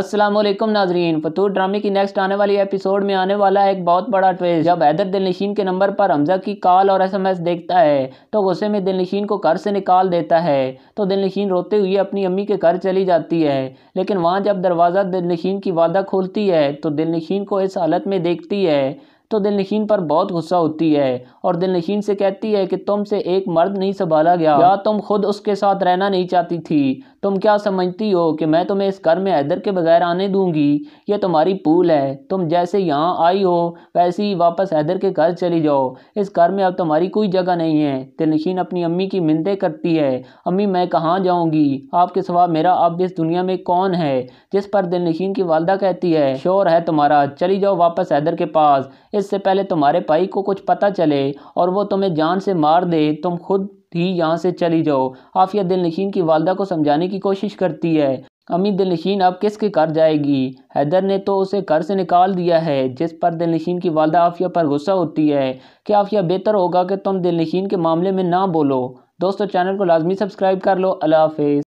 असलम नाजरीन फतूर ड्रामे की नेक्स्ट आने वाली एपिसोड में आने वाला एक बहुत बड़ा ट्वेस्ट जब हैदर दिलनशीन के नंबर पर हमजा की कॉल और एसएमएस देखता है तो गुस्से में दिलनशीन को घर से निकाल देता है तो दिलनशीन रोते हुए अपनी अम्मी के घर चली जाती है लेकिन वहाँ जब दरवाज़ा दिलनशीन की वादा खोलती है तो दिलनशीन को इस हालत में देखती है तो दिलनशीन पर बहुत गुस्सा होती है और दिलनशीन से कहती है कि तुमसे एक मर्द नहीं संभाला गया या तुम खुद उसके साथ रहना नहीं चाहती थी तुम क्या समझती हो कि मैं तुम्हें इस घर में हैदर के बगैर आने दूंगी यह तुम्हारी पूल है तुम जैसे यहाँ आई हो वैसे ही वापस हैदर के घर चली जाओ इस घर में अब तुम्हारी कोई जगह नहीं है दिलनशीन अपनी अम्मी की मिनतें करती है अम्मी मैं कहाँ जाऊँगी आपके सवा मेरा अब इस दुनिया में कौन है जिस पर दिलनशीन की वालदा कहती है शोर है तुम्हारा चली जाओ वापस हैदर के पास इससे पहले तुम्हारे भाई को कुछ पता चले और वो तुम्हें जान से मार दे तुम खुद ही यहाँ से चली जाओ आफिया दिल नशीन की वालदा को समझाने की कोशिश करती है अमी नशीन अब किसके घर जाएगी हैदर ने तो उसे घर से निकाल दिया है जिस पर नशीन की वालदा आफिया पर गुस्सा होती है कि आफिया बेहतर होगा कि तुम दिल नशीन के मामले में ना बोलो दोस्तों चैनल को लाजमी सब्सक्राइब कर लो अल्लाह हाफिज़